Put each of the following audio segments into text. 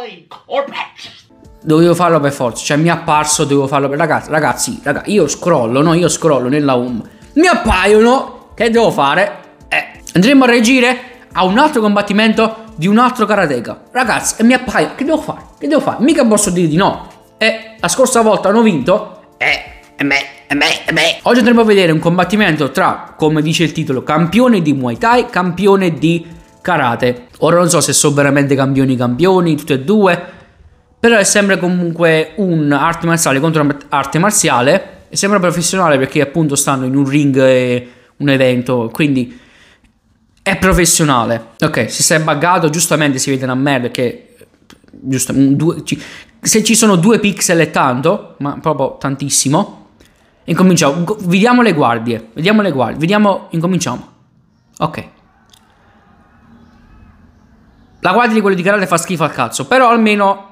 noi o Dovevo farlo per forza, cioè mi è apparso, dovevo farlo per... Ragazzi, ragazzi, ragazzi io scrollo, no? Io scrollo nella home. Mi appaiono, che devo fare? Eh, andremo a reagire a un altro combattimento di un altro karateka. Ragazzi, e mi appaiono, che devo fare? Che devo fare? Mica posso dire di no. E eh, la scorsa volta hanno vinto, eh, e eh me, e eh me, e me. Oggi andremo a vedere un combattimento tra, come dice il titolo, campione di Muay Thai, campione di karate. Ora non so se sono veramente campioni campioni, tutti e due, però è sempre comunque un arte marziale contro arte marziale, E sembra professionale perché appunto stanno in un ring e un evento, quindi è professionale. Ok, si è buggato, giustamente si vede una merda che giusto, due, ci, se ci sono due pixel è tanto, ma proprio tantissimo. Incominciamo, vediamo le guardie, vediamo le guardie, vediamo, incominciamo. Ok, la quadri di quello di Canale fa schifo al cazzo, però almeno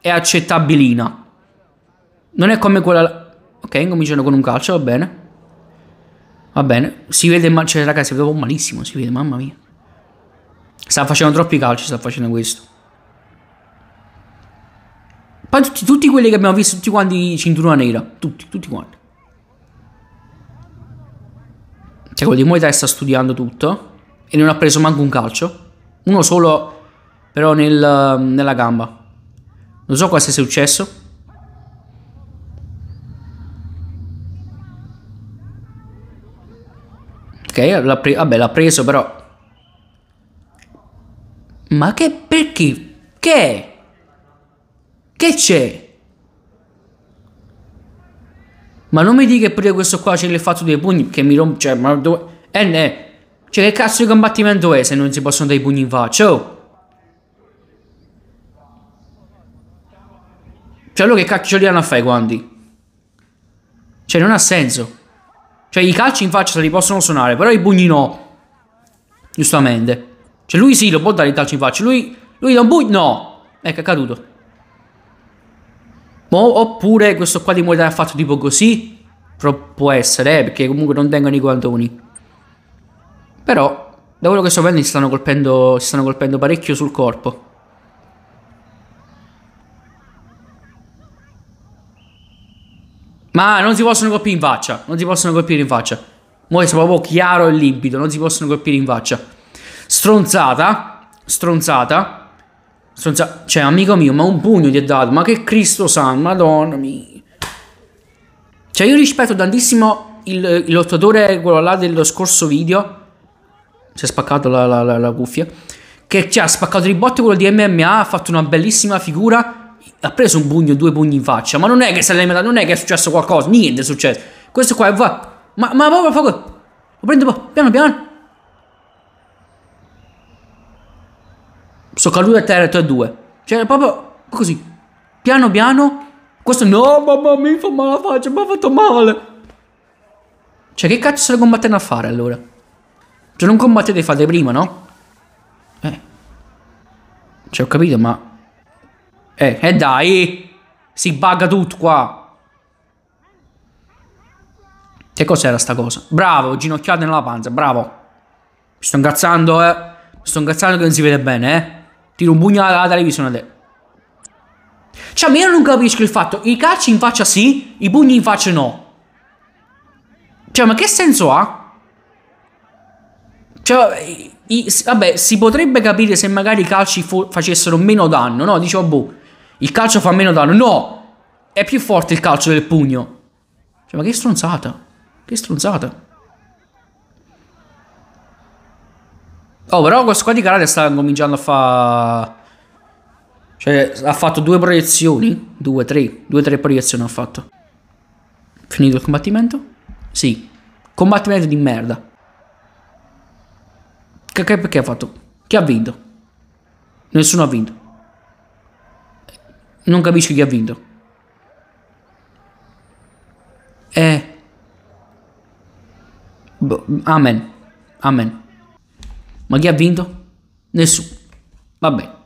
è accettabilina. Non è come quella... Ok, incominciano con un calcio, va bene. Va bene. Si vede, ma... cioè ragazzi, si vede malissimo, si vede, mamma mia. Sta facendo troppi calci, sta facendo questo. Poi tutti, tutti quelli che abbiamo visto, tutti quanti cintura nera, tutti, tutti quanti. Cioè quello di Moita sta studiando tutto e non ha preso manco un calcio. Uno solo però nel, nella gamba. Non so cosa sia successo. Ok, l'ha pre vabbè l'ha preso però. Ma che perché? Che? Che c'è? Ma non mi dica che pure questo qua ce l'ha fatto dei pugni che mi rompe. Cioè, ma dove. Eh, ne. Cioè, che cazzo di combattimento è se non si possono dare i pugni in faccia? Oh! Cioè, loro che cacchio li hanno a fare quanti? Cioè, non ha senso. Cioè, i calci in faccia se li possono suonare, però i pugni no. Giustamente. Cioè, lui sì, lo può dare i calci in faccia. Lui, lui da un pugno, no. Ecco, è caduto. Mo, oppure questo qua di Muay Thai ha fatto tipo così. Però può essere, eh, perché comunque non tengono i guantoni. Però, da quello che sto vedendo, si stanno colpendo, si stanno colpendo parecchio sul corpo. Ma non si possono colpire in faccia. Non si possono colpire in faccia. Mo' sono proprio chiaro e limpido. Non si possono colpire in faccia. Stronzata. Stronzata. Stronzata. Cioè, amico mio, ma un pugno ti è dato. Ma che Cristo san, madonna mia. Cioè, io rispetto tantissimo il, il lottatore, quello là dello scorso video si è spaccato la, la, la, la cuffia, che ci ha spaccato di botte quello di MMA, ha fatto una bellissima figura, ha preso un pugno, due pugni in faccia, ma non è che se l'è metà, non è che è successo qualcosa, niente è successo. Questo qua va, ma, ma proprio fa lo prendo po', piano piano. Sono caduto a terra 3 due. Cioè, proprio così, piano piano. Questo no, mamma mi fa male la faccia, mi ha fatto male. Cioè, che cazzo stai combattendo a fare allora? Cioè non combattete fate prima, no? Eh. Cioè ho capito, ma... Eh, e eh dai! Si bugga tutto qua! Che cos'era sta cosa? Bravo, ginocchiate nella panza, bravo! Mi sto ingazzando, eh! Mi sto ingazzando che non si vede bene, eh! Tiro un pugno alla televisione a te. Cioè, io non capisco il fatto, i calci in faccia sì, i pugni in faccia no. Cioè, ma che senso ha? Cioè, i, vabbè, si potrebbe capire se magari i calci fo- facessero meno danno, no? Dicevo, boh, il calcio fa meno danno. No! È più forte il calcio del pugno. Cioè, ma che stronzata. Che stronzata. Oh, però questo qua di Karate sta cominciando a fare... Cioè, ha fatto due proiezioni. Due, tre. Due, tre proiezioni ha fatto. Finito il combattimento? Sì. Combattimento di merda. Che, che, perché ha fatto? Chi ha vinto? Nessuno ha vinto. Non capisco chi ha vinto. Eh. Boh, amen. Amen. Ma chi ha vinto? Nessuno. Va bene.